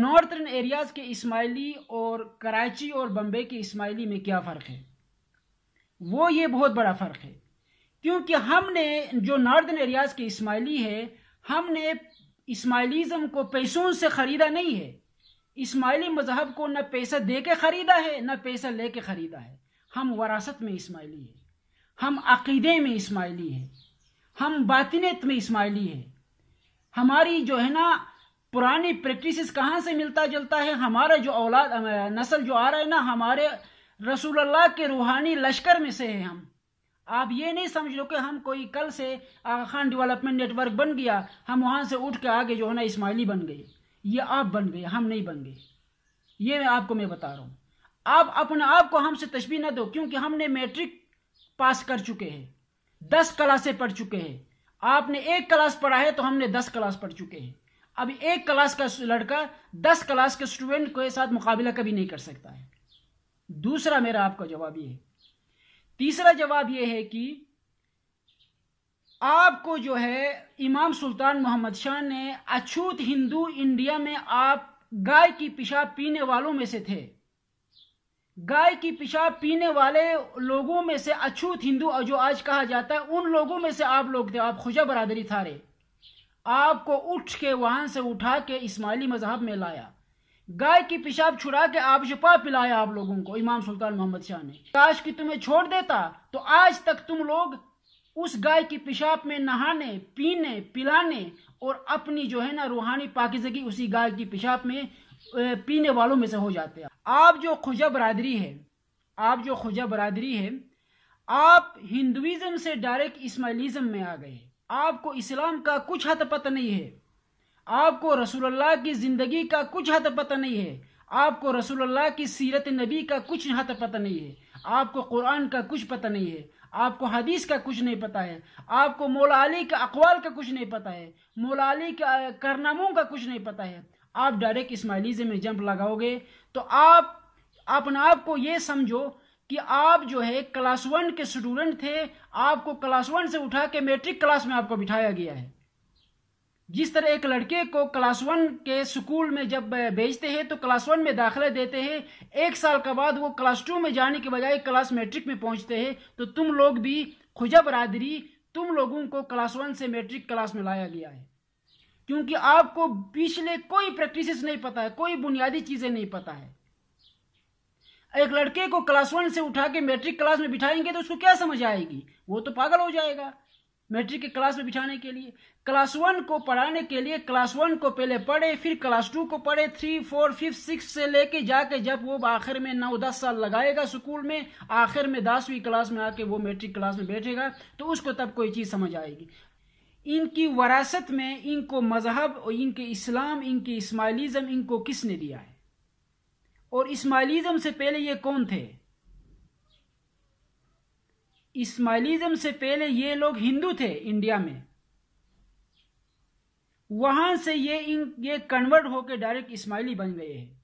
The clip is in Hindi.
नॉर्थर्न एरियाज के इस्माइली और कराची और बम्बे के इस्माइली में क्या फ़र्क है वो ये बहुत बड़ा फ़र्क है क्योंकि हमने जो नॉर्थर्न एरियाज के इस्माइली है हमने इस्माइलिज़म को पैसों से ख़रीदा नहीं है इस्माइली मज़हब को न पैसा दे के ख़रीदा है न पैसा ले के ख़रीदा है हम वरासत में इस्माइली है हम अकीदे में इस्माइली है हम बातिनत में इस्माइली है हमारी जो है ना पुरानी प्रैक्टिसेस कहाँ से मिलता जुलता है हमारा जो औलाद नस्ल जो आ रहा है ना हमारे रसूल अल्लाह के रूहानी लश्कर में से हैं हम आप ये नहीं समझ लो कि हम कोई कल से आगा खान डेवलपमेंट नेटवर्क बन गया हम वहाँ से उठ के आगे जो है ना इस्माइली बन गए ये आप बन गए हम नहीं बन गए ये मैं आपको मैं बता रहा हूँ आप अपने आप को हमसे तशबी ना दो क्योंकि हमने मैट्रिक पास कर चुके हैं दस क्लासें पढ़ चुके हैं आपने एक क्लास पढ़ा है तो हमने दस क्लास पढ़ चुके हैं अब एक क्लास का लड़का दस क्लास के स्टूडेंट के साथ मुकाबला कभी नहीं कर सकता है दूसरा मेरा आपका जवाब यह है तीसरा जवाब यह है कि आपको जो है इमाम सुल्तान मोहम्मद शाह ने अछूत हिंदू इंडिया में आप गाय की पिशाब पीने वालों में से थे गाय की पिशाब पीने वाले लोगों में से अछूत हिंदू जो आज कहा जाता है उन लोगों में से आप लोग थे आप खुजा बरादरी थारे आपको उठ के वहां से उठा के इस्माइली मजहब में लाया गाय की पेशाब छुड़ा के आप शपा पिलाया आप लोगों को इमाम सुल्तान मोहम्मद शाह ने काश की तुम्हें छोड़ देता तो आज तक तुम लोग उस गाय की पेशाब में नहाने पीने पिलाने और अपनी जो है ना रूहानी पाकिजगी उसी गाय की पेशाब में पीने वालों में से हो जाते हैं आप जो खुजा बरदरी है आप जो खुजा बरदरी है आप हिंदुइज्म से डायरेक्ट इस्माइलिज्म में आ गए आपको इस्लाम का कुछ हद पता नहीं है आपको रसूलुल्लाह की ज़िंदगी का कुछ हद पता नहीं है आपको रसूलुल्लाह की सीरत नबी का कुछ हद पता नहीं है आपको कुरान का कुछ पता नहीं है आपको हदीस का कुछ नहीं पता है आपको मौला अली के अकवाल का कुछ नहीं पता है मौला अली का कारनामों का कुछ नहीं पता है आप डायरेक्ट इसमाइलिज़म में जंप लगाओगे तो आप अपने आप को ये समझो कि आप जो है क्लास वन के स्टूडेंट थे आपको क्लास वन से उठा के मैट्रिक क्लास में आपको बिठाया गया है जिस तरह एक लड़के को क्लास वन के स्कूल में जब भेजते हैं तो क्लास वन में दाखिले देते हैं एक साल के बाद वो क्लास टू में जाने के बजाय क्लास मैट्रिक में पहुंचते हैं तो तुम लोग भी खुजा बरादरी तुम लोगों को क्लास वन से मैट्रिक क्लास में लाया गया है क्योंकि आपको पिछले कोई प्रैक्टिस नहीं पता है कोई बुनियादी चीज़ें नहीं पता है एक लड़के को क्लास वन से उठा के मैट्रिक क्लास में बिठाएंगे तो उसको क्या समझ आएगी वो तो पागल हो जाएगा मैट्रिक के क्लास में बिठाने के लिए क्लास वन को पढ़ाने के लिए क्लास वन को पहले पढ़े फिर क्लास टू को पढ़े थ्री फोर फिफ्थ सिक्स से लेके जाके जब वो आखिर में नौ दस साल लगाएगा स्कूल में आखिर में दसवीं क्लास में आके वो मैट्रिक क्लास में बैठेगा तो उसको तब कोई चीज़ समझ आएगी इनकी वरासत में इनको मजहब और इनके इस्लाम इनके इस्माइलिज्म इनको किसने दिया है और इस्माइलिज्म से पहले ये कौन थे इस्माइलिज्म से पहले ये लोग हिंदू थे इंडिया में वहां से ये ये कन्वर्ट होकर डायरेक्ट इस्माइली बन गए हैं